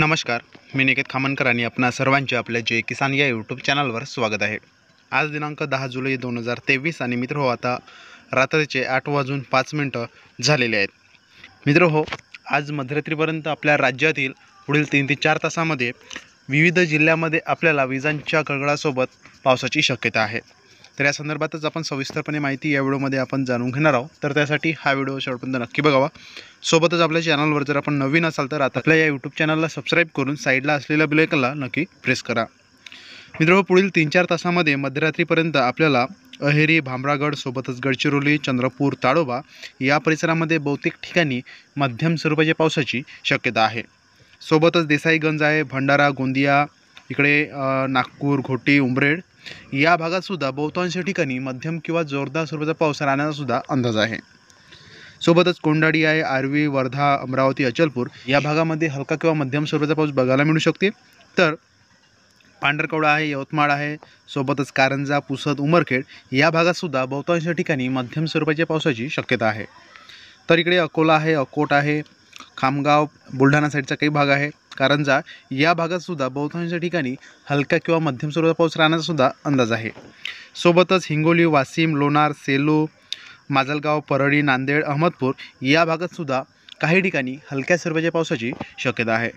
नमस्कार मी निकेत खामनकर आणि आपणा सर्वांचे आपल्या जे किसान या यूट्यूब चॅनलवर स्वागत आहे आज दिनांक दहा जुलै दोन हजार तेवीस आणि मित्र हो आता रात्रीचे आठ वाजून पाच मिनटं झालेले आहेत मित्र हो आज मध्यरात्रीपर्यंत आपल्या राज्यातील पुढील तीन ते चार तासामध्ये विविध जिल्ह्यामध्ये आपल्याला विजांच्या गळगडासोबत पावसाची शक्यता आहे तर या संदर्भातच आपण सविस्तरपणे माहिती या व्हिडिओमध्ये आपण जाणून घेणार आहोत तर त्यासाठी हा व्हिडिओ शेवटपर्यंत नक्की बघावा सोबतच आपल्या चॅनलवर जर आपण नवीन असाल तर आता आपल्या या यूट्यूब चॅनलला सबस्क्राईब करून साईडला असलेल्या ब्लेकला नक्की प्रेस करा मित्रांनो पुढील तीन चार तासामध्ये मध्यरात्रीपर्यंत आपल्याला अहेरी भामरागड सोबतच गडचिरोली चंद्रपूर ताडोबा या परिसरामध्ये बहुतेक ठिकाणी मध्यम स्वरूपाच्या पावसाची शक्यता आहे सोबतच देसाईगंज आहे भंडारा गोंदिया इकडे नागपूर घोटी उमरेड या सुद्धा बहुतांश ठिकाणी मध्यम किंवा जोरदार स्वरूपाचा पाऊस सुद्धा अंदाज आहे सोबतच कोंडाडी आहे आर्वी वर्धा अमरावती अचलपूर या भागामध्ये हलका किंवा मध्यम स्वरूपाचा पाऊस बघायला मिळू शकते तर पांढरकवडा आहे यवतमाळ आहे सोबतच कारंजा पुसद उमरखेड या भागातसुद्धा बहुतांश ठिकाणी मध्यम स्वरूपाच्या पावसाची शक्यता आहे तर इकडे अकोला आहे अकोट आहे खामगाव बुलढाणा साईडचा काही भाग आहे कारंजा या भागातसुद्धा बहुतांश ठिकाणी हलका किंवा मध्यम स्वरूपाचा पाऊस राहण्याचासुद्धा अंदाज आहे सोबतच हिंगोली वाशिम लोणार सेलू माजलगाव परळी नांदेड अहमदपूर या भागातसुद्धा काही ठिकाणी हलक्या स्वरूपाच्या पावसाची शक्यता आहे